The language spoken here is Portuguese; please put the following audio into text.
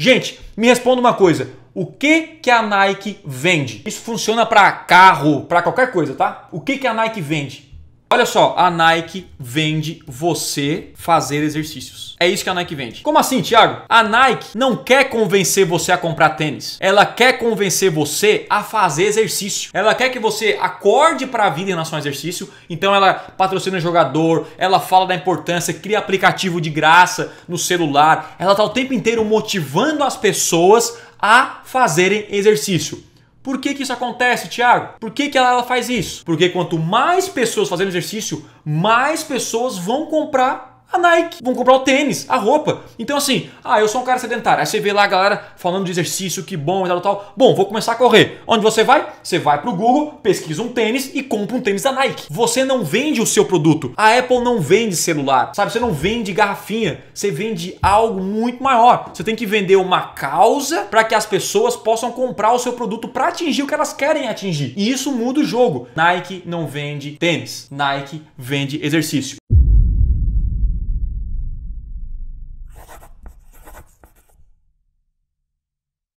Gente, me responda uma coisa. O que que a Nike vende? Isso funciona para carro, para qualquer coisa, tá? O que que a Nike vende? Olha só, a Nike vende você fazer exercícios. É isso que a Nike vende. Como assim, Thiago? A Nike não quer convencer você a comprar tênis. Ela quer convencer você a fazer exercício. Ela quer que você acorde para a vida em relação ao exercício. Então ela patrocina jogador, ela fala da importância, cria aplicativo de graça no celular. Ela tá o tempo inteiro motivando as pessoas a fazerem exercício. Por que, que isso acontece, Thiago? Por que, que ela, ela faz isso? Porque quanto mais pessoas fazendo exercício, mais pessoas vão comprar Nike, vão comprar o tênis, a roupa. Então assim, ah, eu sou um cara sedentário. Aí você vê lá a galera falando de exercício, que bom e tal, tal. Bom, vou começar a correr. Onde você vai? Você vai pro Google, pesquisa um tênis e compra um tênis da Nike. Você não vende o seu produto. A Apple não vende celular, sabe? Você não vende garrafinha, você vende algo muito maior. Você tem que vender uma causa para que as pessoas possam comprar o seu produto para atingir o que elas querem atingir. E isso muda o jogo. Nike não vende tênis, Nike vende exercício.